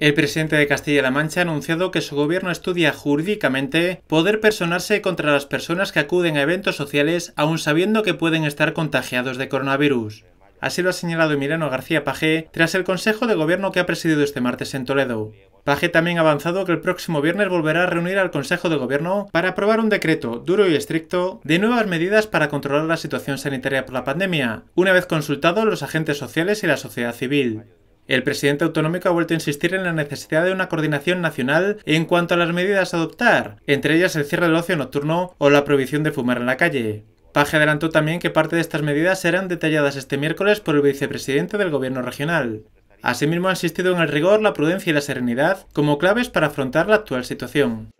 El presidente de Castilla-La Mancha ha anunciado que su gobierno estudia jurídicamente poder personarse contra las personas que acuden a eventos sociales aun sabiendo que pueden estar contagiados de coronavirus. Así lo ha señalado Emiliano García Paje tras el Consejo de Gobierno que ha presidido este martes en Toledo. Paje también ha avanzado que el próximo viernes volverá a reunir al Consejo de Gobierno para aprobar un decreto duro y estricto de nuevas medidas para controlar la situación sanitaria por la pandemia, una vez consultados los agentes sociales y la sociedad civil. El presidente autonómico ha vuelto a insistir en la necesidad de una coordinación nacional en cuanto a las medidas a adoptar, entre ellas el cierre del ocio nocturno o la prohibición de fumar en la calle. Paje adelantó también que parte de estas medidas serán detalladas este miércoles por el vicepresidente del gobierno regional. Asimismo, ha insistido en el rigor, la prudencia y la serenidad como claves para afrontar la actual situación.